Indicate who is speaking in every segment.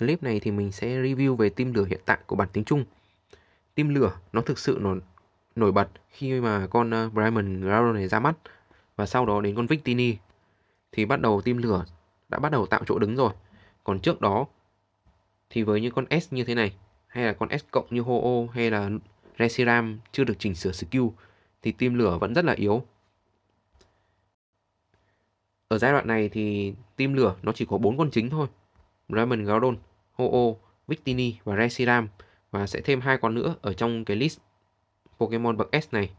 Speaker 1: clip này thì mình sẽ review về tim lửa hiện tại của bản tiếng Trung. Tim lửa nó thực sự nó nổi bật khi mà con uh, ờ, Bremen này ra mắt và sau đó đến con Victini thì bắt đầu tim lửa đã bắt đầu tạo chỗ đứng rồi. Còn trước đó thì với những con S như thế này hay là con S cộng như Ho-Oh hay là Reshiram chưa được chỉnh sửa skill thì tim lửa vẫn rất là yếu. Ở giai đoạn này thì tim lửa nó chỉ có bốn con chính thôi. Raymond Gardon, Oo, Victini và Reshiram và sẽ thêm hai con nữa ở trong cái list Pokemon bậc S này.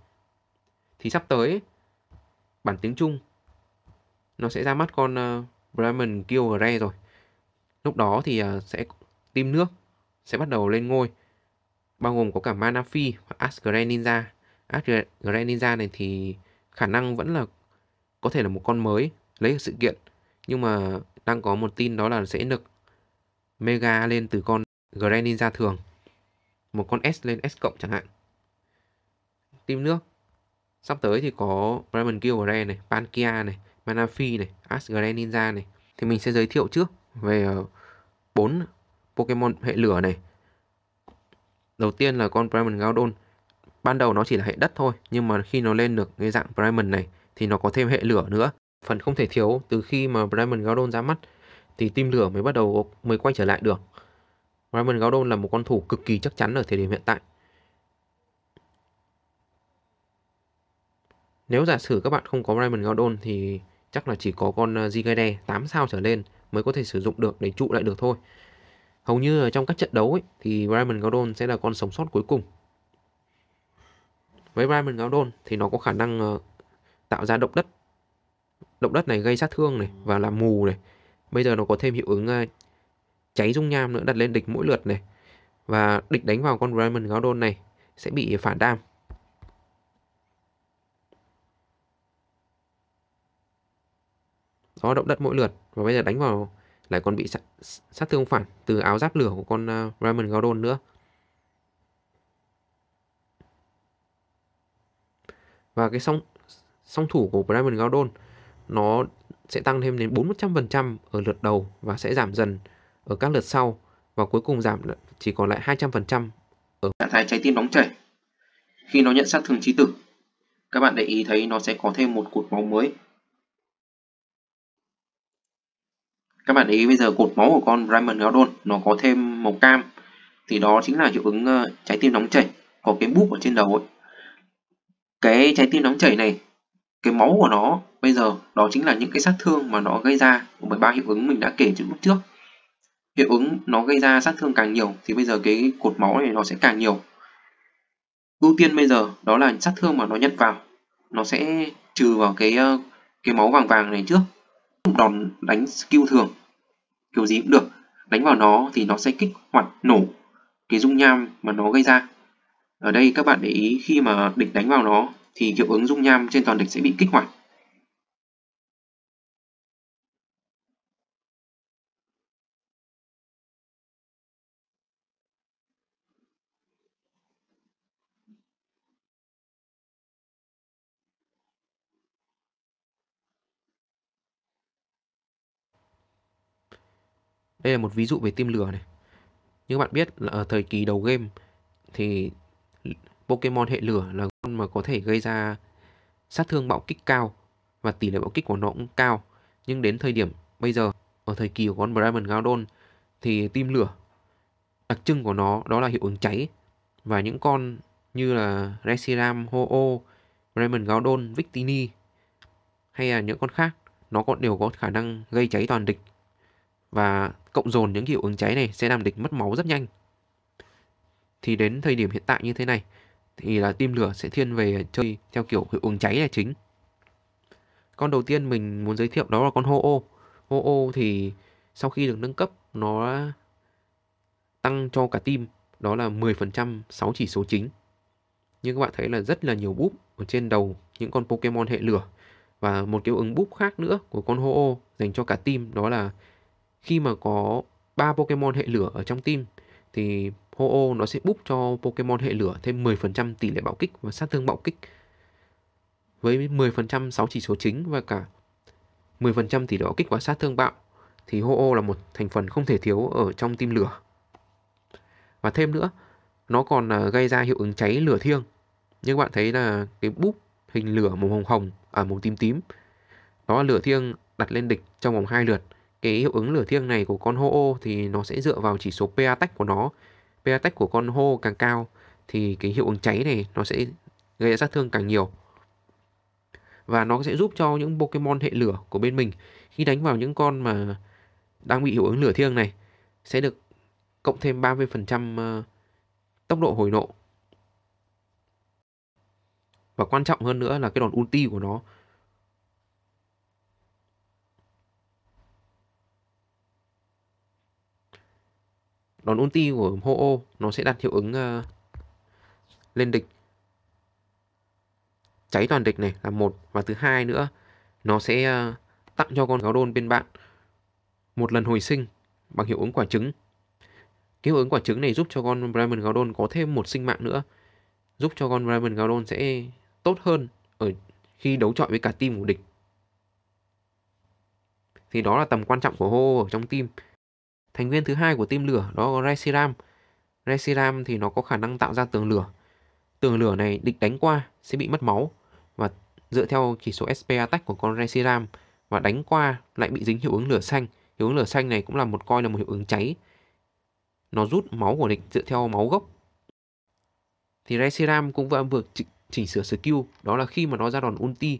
Speaker 1: Thì sắp tới bản tiếng Trung nó sẽ ra mắt con uh, ờ, Brahman Kyogre rồi. Lúc đó thì uh, sẽ team nước sẽ bắt đầu lên ngôi bao gồm có cả Manaphy và Asgray Ninja. Asgray Ninja này thì khả năng vẫn là có thể là một con mới lấy được sự kiện nhưng mà đang có một tin đó là sẽ được Mega lên từ con Greninja ra thường. Một con S lên S cộng chẳng hạn. Team nước. Sắp tới thì có Brahman Gilbert này, Palkia này, Manafi này, Ash Greninja này. Thì mình sẽ giới thiệu trước về ờ, bốn Pokemon hệ lửa này. Đầu tiên là con Brahman Gaudon. Ban đầu nó chỉ là hệ đất thôi, nhưng mà khi nó lên được cái dạng Brahman này thì nó có thêm hệ lửa nữa. Phần không thể thiếu từ khi mà Brahman Gaudon ra mắt thì tim lửa mới bắt đầu mới quay trở lại được. Raymond Gardon là một con thủ cực kỳ chắc chắn ở thời điểm hiện tại. Nếu giả sử các bạn không có Raymond Gardon thì chắc là chỉ có con ờ, Zigade 8 sao trở lên mới có thể sử dụng được để trụ lại được thôi. Hầu như ở trong các trận đấu ấy, thì Raymond Gardon sẽ là con sống sót cuối cùng. Với Raymond Gardon thì nó có khả năng ờ, tạo ra động đất. Động đất này gây sát thương này và làm mù này Bây giờ nó có thêm hiệu ứng ờ, cháy dung nham nữa đặt lên địch mỗi lượt này. Và địch đánh vào con Raymond Gordon này sẽ bị phản đam. Đó, động đất mỗi lượt. Và bây giờ đánh vào lại còn bị sát, sát thương phản từ áo giáp lửa của con uh, ờ, Brahman Gaudon nữa. Và cái song song thủ của Raymond Gordon nó sẽ tăng thêm đến 400% ở lượt đầu và sẽ giảm dần ở các lượt sau và cuối cùng giảm chỉ còn lại 200% ở trạng thái trái tim nóng chảy. Khi nó nhận sát thương trí tử, các bạn để ý thấy nó sẽ có thêm một cột máu mới. Các bạn để ý bây giờ cột máu của con Brahman Galdon nó có thêm màu cam thì đó chính là hiệu ứng ờ, trái tim nóng chảy có cái búp ở trên đầu ấy. Cái trái tim nóng chảy này, cái máu của nó bây giờ đó chính là những cái sát thương mà nó gây ra bởi ba hiệu ứng mình đã kể trước lúc trước hiệu ứng nó gây ra sát thương càng nhiều thì bây giờ cái cột máu này nó sẽ càng nhiều ưu tiên bây giờ đó là sát thương mà nó nhận vào nó sẽ trừ vào cái ờ, cái máu vàng vàng này trước đòn đánh skill thường kiểu gì cũng được đánh vào nó thì nó sẽ kích hoạt nổ cái dung nham mà nó gây ra ở đây các bạn để ý khi mà địch đánh vào nó thì hiệu ứng dung nham trên toàn địch sẽ bị kích hoạt Đây là một ví dụ về tim lửa này. Như bạn biết là ở thời kỳ đầu game thì Pokemon hệ lửa là con mà có thể gây ra sát thương bạo kích cao và tỷ lệ bạo kích của nó cũng cao. Nhưng đến thời điểm bây giờ ở thời kỳ của con Brahman Groudon thì tim lửa đặc trưng của nó đó là hiệu ứng cháy và những con như là Reshiram, Ho-Oh, Brahman Groudon, Victini hay là những con khác nó còn đều có khả năng gây cháy toàn địch và cộng dồn những hiệu ứng cháy này sẽ làm địch mất máu rất nhanh. Thì đến thời điểm hiện tại như thế này thì là tim lửa sẽ thiên về chơi theo kiểu hiệu ứng cháy là chính. Con đầu tiên mình muốn giới thiệu đó là con hô ô. Hô ô thì sau khi được nâng cấp nó tăng cho cả team đó là 10% 6 chỉ số chính. Nhưng các bạn thấy là rất là nhiều búp ở trên đầu những con Pokemon hệ lửa và một kiểu ứng búp khác nữa của con hô ô dành cho cả team đó là khi mà có ba Pokemon hệ lửa ở trong team thì Ho-Oh nó sẽ búp cho Pokemon hệ lửa thêm 10% tỷ lệ bạo kích và sát thương bạo kích với 10% 6 chỉ số chính và cả 10% tỷ lệ bạo kích và sát thương bạo thì Ho-Oh là một thành phần không thể thiếu ở trong team lửa. Và thêm nữa, nó còn à, gây ra hiệu ứng cháy lửa thiêng. Như bạn thấy là cái búp hình lửa màu hồng hồng, à màu tím tím, đó là lửa thiêng đặt lên địch trong vòng 2 lượt cái hiệu ứng lửa thiêng này của con hô o thì nó sẽ dựa vào chỉ số PA tách của nó. PA tách của con hô càng cao thì cái hiệu ứng cháy này nó sẽ gây ra sát thương càng nhiều. Và nó sẽ giúp cho những Pokemon hệ lửa của bên mình khi đánh vào những con mà đang bị hiệu ứng lửa thiêng này sẽ được cộng thêm 30% ờ, tốc độ hồi nộ. Và quan trọng hơn nữa là cái đòn ulti của nó đòn ulti của Ho-Oh nó sẽ đặt hiệu ứng uh, lên địch. Cháy toàn địch này là một và thứ hai nữa nó sẽ uh, tặng cho con gáo đôn bên bạn một lần hồi sinh bằng hiệu ứng quả trứng. Cái hiệu ứng quả trứng này giúp cho con Brahman gáo đôn có thêm một sinh mạng nữa, giúp cho con Brahman gáo đôn sẽ tốt hơn ở khi đấu chọi với cả team của địch. Thì đó là tầm quan trọng của ho oh ở trong team. Thành viên thứ hai của team lửa đó là Resiram. Resiram thì nó có khả năng tạo ra tường lửa. Tường lửa này địch đánh qua sẽ bị mất máu và dựa theo chỉ số SP attack của con Resiram và đánh qua lại bị dính hiệu ứng lửa xanh. Hiệu ứng lửa xanh này cũng là một coi là một hiệu ứng cháy. Nó rút máu của địch dựa theo máu gốc. Thì Resiram cũng vừa vượt chỉnh sửa skill đó là khi mà nó ra đòn ulti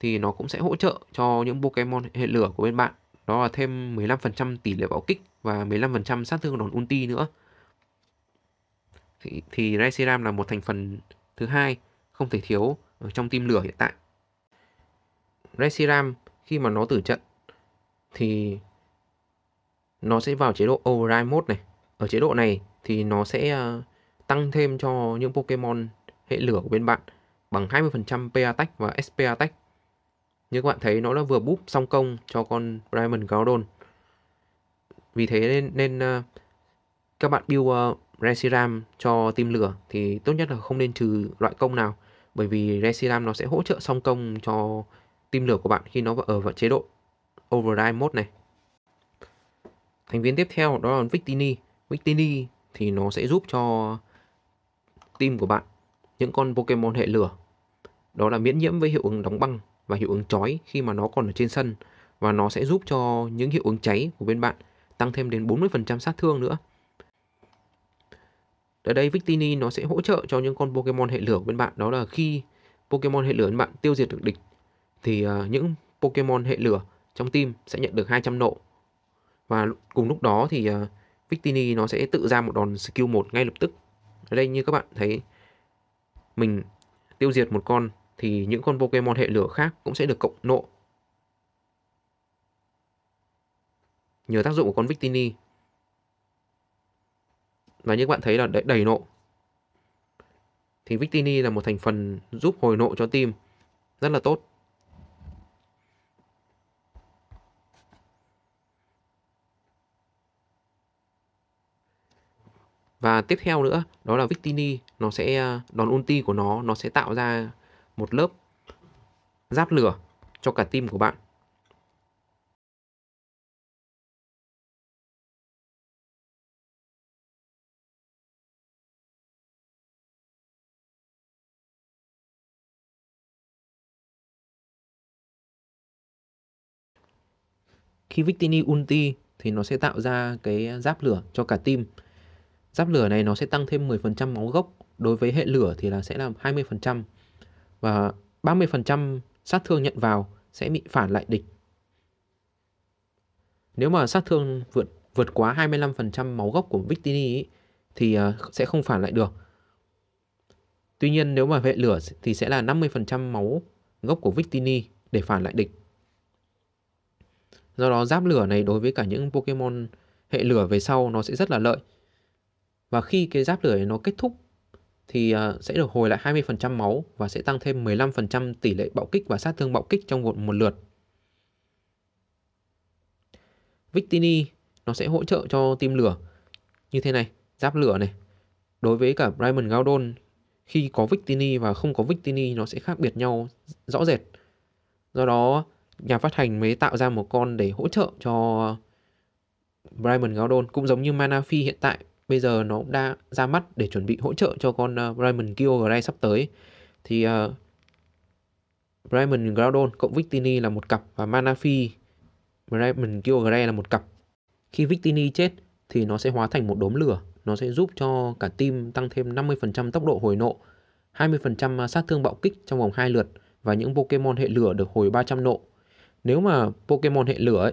Speaker 1: thì nó cũng sẽ hỗ trợ cho những Pokemon hệ lửa của bên bạn đó là thêm 15% tỷ lệ bảo kích và 15% sát thương đòn ulti nữa. Thì, thì Resiram là một thành phần thứ hai không thể thiếu ở trong team lửa hiện tại. Resiram khi mà nó tử trận thì nó sẽ vào chế độ Override Mode này. Ở chế độ này thì nó sẽ ờ, tăng thêm cho những Pokemon hệ lửa của bên bạn bằng 20% P attack và SP attack như các bạn thấy nó đã vừa búp xong công cho con Diamond Groudon. Vì thế nên, nên uh, các bạn build uh, ờ, Reshiram cho team lửa thì tốt nhất là không nên trừ loại công nào bởi vì Reshiram nó sẽ hỗ trợ song công cho team lửa của bạn khi nó ở vào chế độ override mode này. Thành viên tiếp theo đó là Victini. Victini thì nó sẽ giúp cho team của bạn những con Pokemon hệ lửa đó là miễn nhiễm với hiệu ứng đóng băng và hiệu ứng chói khi mà nó còn ở trên sân và nó sẽ giúp cho những hiệu ứng cháy của bên bạn tăng thêm đến 40% sát thương nữa. Ở đây Victini nó sẽ hỗ trợ cho những con Pokemon hệ lửa của bên bạn đó là khi Pokemon hệ lửa bên bạn tiêu diệt được địch thì ờ, những Pokemon hệ lửa trong team sẽ nhận được 200 nộ. Và cùng lúc đó thì ờ, Victini nó sẽ tự ra một đòn skill 1 ngay lập tức. Ở đây như các bạn thấy mình tiêu diệt một con thì những con Pokemon hệ lửa khác cũng sẽ được cộng nộ. Nhờ tác dụng của con Victini. Và như các bạn thấy là đầy, đầy nộ. Thì Victini là một thành phần giúp hồi nộ cho team rất là tốt. Và tiếp theo nữa, đó là Victini, nó sẽ à, đòn ulti của nó nó sẽ tạo ra một lớp giáp lửa cho cả tim của bạn. Khi Victini ulti thì nó sẽ tạo ra cái giáp lửa cho cả tim. Giáp lửa này nó sẽ tăng thêm 10% máu gốc, đối với hệ lửa thì là sẽ là 20% và 30% sát thương nhận vào sẽ bị phản lại địch. Nếu mà sát thương vượt vượt quá 25% máu gốc của Victini ý, thì ờ, sẽ không phản lại được. Tuy nhiên nếu mà hệ lửa thì sẽ là 50% máu gốc của Victini để phản lại địch. Do đó giáp lửa này đối với cả những Pokemon hệ lửa về sau nó sẽ rất là lợi. Và khi cái giáp lửa này nó kết thúc thì à, sẽ được hồi lại 20% máu và sẽ tăng thêm 15% tỷ lệ bạo kích và sát thương bạo kích trong một, một lượt. Victini nó sẽ hỗ trợ cho team lửa như thế này, giáp lửa này. Đối với cả Raymond Gaudon khi có Victini và không có Victini nó sẽ khác biệt nhau rõ rệt. Do đó nhà phát hành mới tạo ra một con để hỗ trợ cho Raymond Gaudon cũng giống như Mana Phi hiện tại bây giờ nó cũng đã ra mắt để chuẩn bị hỗ trợ cho con uh, Raymond Gray sắp tới thì uh, Raymond Groudon cộng Victini là một cặp và Manafi Raymond Gray là một cặp khi Victini chết thì nó sẽ hóa thành một đốm lửa nó sẽ giúp cho cả team tăng thêm 50% tốc độ hồi nộ 20% ờ, sát thương bạo kích trong vòng 2 lượt và những Pokemon hệ lửa được hồi 300 nộ. Nếu mà Pokemon hệ lửa ấy,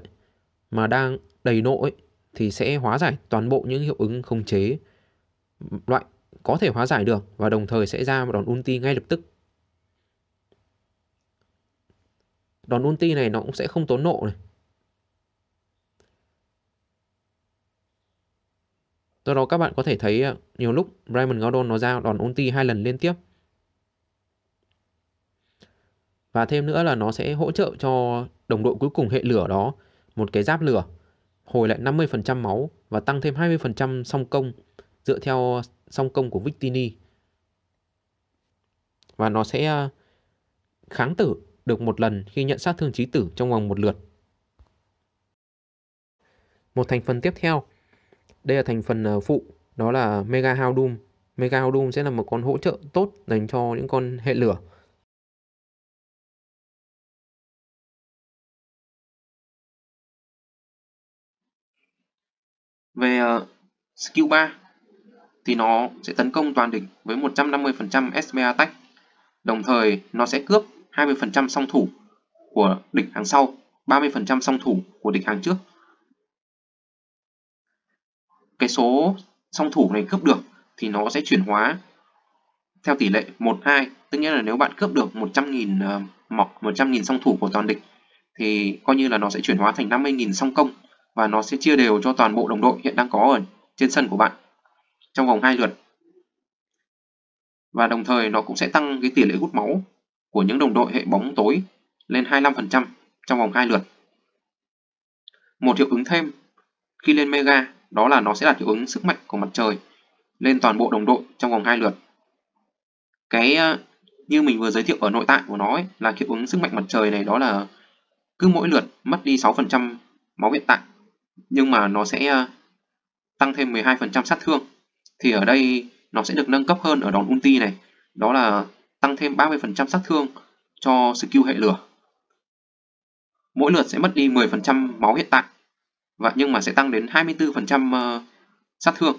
Speaker 1: mà đang đầy nộ ấy, thì sẽ hóa giải toàn bộ những hiệu ứng không chế loại có thể hóa giải được và đồng thời sẽ ra một đòn ulti ngay lập tức. Đòn ulti này nó cũng sẽ không tốn nộ này. Do đó các bạn có thể thấy ờ, nhiều lúc Raymond Gordon nó ra đòn ulti hai lần liên tiếp. Và thêm nữa là nó sẽ hỗ trợ cho đồng đội cuối cùng hệ lửa đó một cái giáp lửa hồi lại 50% máu và tăng thêm 20% song công dựa theo song công của Victini. Và nó sẽ à, kháng tử được một lần khi nhận sát thương trí tử trong vòng một lượt. Một thành phần tiếp theo, đây là thành phần à, phụ, đó là Mega Howl Mega Howl sẽ là một con hỗ trợ tốt dành cho những con hệ lửa. về uh, skill 3 thì nó sẽ tấn công toàn địch với 150% SME attack. Đồng thời nó sẽ cướp 20% song thủ của địch hàng sau, 30% song thủ của địch hàng trước. Cái số song thủ này cướp được thì nó sẽ chuyển hóa theo tỷ lệ 1-2, tức nghĩa là nếu bạn cướp được 100.000 ờ, mọc 100.000 song thủ của toàn địch thì coi như là nó sẽ chuyển hóa thành 50.000 song công và nó sẽ chia đều cho toàn bộ đồng đội hiện đang có ở trên sân của bạn trong vòng hai lượt. Và đồng thời nó cũng sẽ tăng cái tỷ lệ hút máu của những đồng đội hệ bóng tối lên 25% trong vòng hai lượt. Một hiệu ứng thêm khi lên Mega đó là nó sẽ đạt hiệu ứng sức mạnh của mặt trời lên toàn bộ đồng đội trong vòng hai lượt. Cái ờ, như mình vừa giới thiệu ở nội tại của nó ấy, là hiệu ứng sức mạnh mặt trời này đó là cứ mỗi lượt mất đi 6% máu hiện tại nhưng mà nó sẽ ờ, tăng thêm 12% sát thương thì ở đây nó sẽ được nâng cấp hơn ở đòn ulti này đó là tăng thêm 30% sát thương cho skill hệ lửa mỗi lượt sẽ mất đi 10% máu hiện tại và nhưng mà sẽ tăng đến 24% ờ, sát thương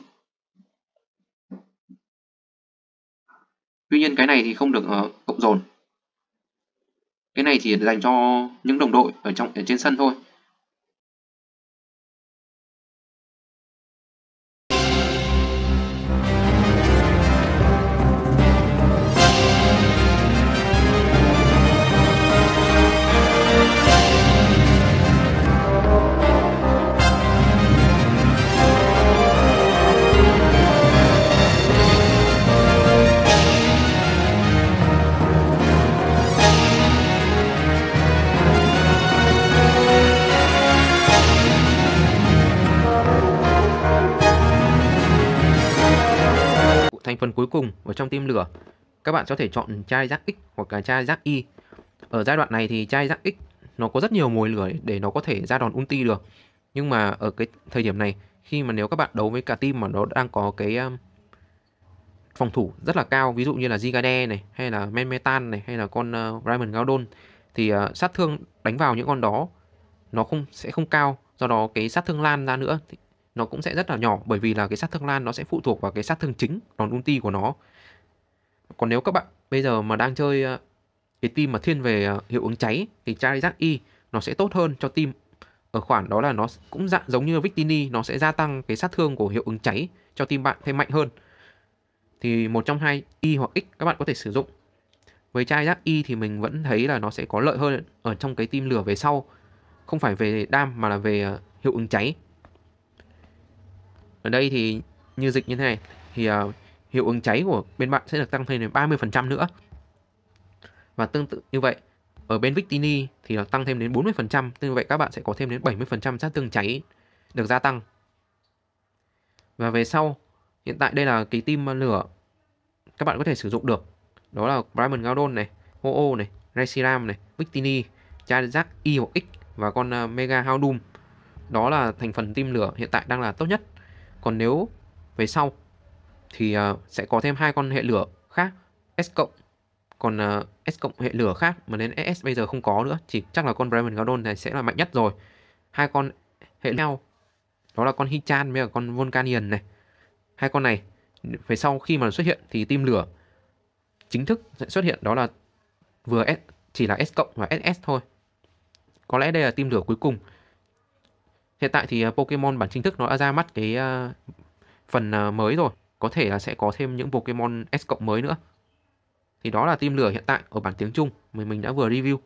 Speaker 1: tuy nhiên cái này thì không được ờ, cộng dồn cái này chỉ dành cho những đồng đội ở trong ở trên sân thôi trong tim lửa. Các bạn có thể chọn chai rác X hoặc là chai rác Y. Ở giai đoạn này thì chai rác X nó có rất nhiều mồi lửa để nó có thể ra đòn ulti được. Nhưng mà ở cái thời điểm này khi mà nếu các bạn đấu với cả team mà nó đang có cái um, phòng thủ rất là cao ví dụ như là Zigade này hay là Menmetan này hay là con uh, Raymond Gaudon thì uh, sát thương đánh vào những con đó nó không sẽ không cao do đó cái sát thương lan ra nữa thì nó cũng sẽ rất là nhỏ bởi vì là cái sát thương lan nó sẽ phụ thuộc vào cái sát thương chính đòn ulti của nó còn nếu các bạn bây giờ mà đang chơi ờ, cái team mà thiên về ờ, hiệu ứng cháy thì Charizard Y e nó sẽ tốt hơn cho team ở khoản đó là nó cũng dạng giống như Victini nó sẽ gia tăng cái sát thương của hiệu ứng cháy cho team bạn thêm mạnh hơn thì một trong hai Y e hoặc X các bạn có thể sử dụng với Charizard Y e thì mình vẫn thấy là nó sẽ có lợi hơn ở trong cái team lửa về sau không phải về đam mà là về ờ, hiệu ứng cháy ở đây thì như dịch như thế này thì uh, hiệu ứng cháy của bên bạn sẽ được tăng thêm đến 30% nữa. Và tương tự như vậy, ở bên Victini thì nó tăng thêm đến 40%, tương vậy các bạn sẽ có thêm đến 70% sát thương cháy được gia tăng. Và về sau, hiện tại đây là cái team lửa các bạn có thể sử dụng được. Đó là Brahman Gaudon này, Ho-Oh này, Raisiram này, Victini, Charizard Y e hoặc X và con ờ, Mega Houndoom. Đó là thành phần team lửa hiện tại đang là tốt nhất. Còn nếu về sau thì uh, sẽ có thêm hai con hệ lửa khác S cộng còn uh, S cộng hệ lửa khác mà đến S bây giờ không có nữa chỉ chắc là con Bremen Gardon này sẽ là mạnh nhất rồi hai con hệ nhau đó là con Hichan với cả con Volcanion này hai con này về sau khi mà xuất hiện thì team lửa chính thức sẽ xuất hiện đó là vừa S chỉ là S cộng và SS thôi có lẽ đây là team lửa cuối cùng hiện tại thì ờ, Pokemon bản chính thức nó đã ra mắt cái uh, phần uh, mới rồi có thể là sẽ có thêm những Pokemon S cộng mới nữa. Thì đó là team lửa hiện tại ở bản tiếng Trung mà mình đã vừa review.